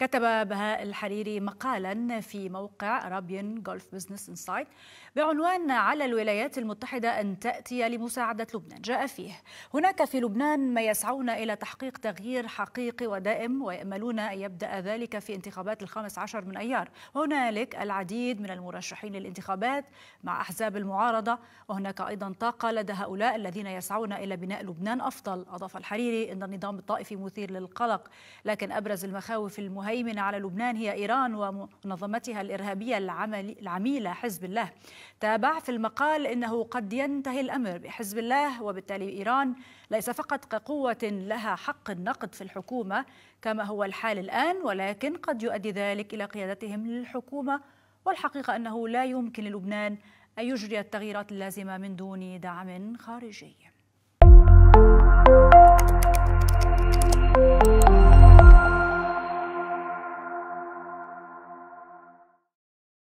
كتب بهاء الحريري مقالا في موقع أرابيان جولف بزنس انسايت بعنوان على الولايات المتحدة أن تأتي لمساعدة لبنان جاء فيه هناك في لبنان ما يسعون إلى تحقيق تغيير حقيقي ودائم ويأملون أن يبدأ ذلك في انتخابات الخامس عشر من أيار هنالك العديد من المرشحين للانتخابات مع أحزاب المعارضة وهناك أيضا طاقة لدى هؤلاء الذين يسعون إلى بناء لبنان أفضل أضاف الحريري أن النظام الطائفي مثير للقلق لكن أبرز المخاوف المهمة المهيمنة على لبنان هي إيران ومنظمتها الإرهابية العميلة حزب الله تابع في المقال إنه قد ينتهي الأمر بحزب الله وبالتالي إيران ليس فقط كقوة لها حق النقد في الحكومة كما هو الحال الآن ولكن قد يؤدي ذلك إلى قيادتهم للحكومة والحقيقة أنه لا يمكن للبنان أن يجري التغييرات اللازمة من دون دعم خارجي